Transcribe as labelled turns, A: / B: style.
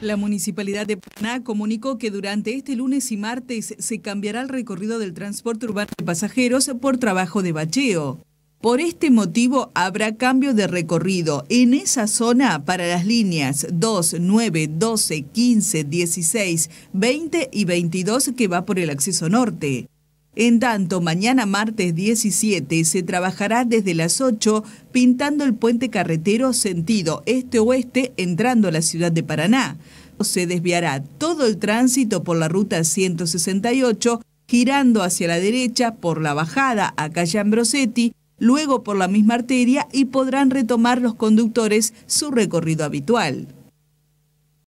A: La municipalidad de Paraná comunicó que durante este lunes y martes se cambiará el recorrido del transporte urbano de pasajeros por trabajo de bacheo. Por este motivo habrá cambio de recorrido en esa zona para las líneas 2, 9, 12, 15, 16, 20 y 22 que va por el acceso norte. En tanto, mañana martes 17 se trabajará desde las 8 pintando el puente carretero sentido este-oeste entrando a la ciudad de Paraná. Se desviará todo el tránsito por la ruta 168, girando hacia la derecha por la bajada a calle Ambrosetti, luego por la misma arteria y podrán retomar los conductores su recorrido habitual.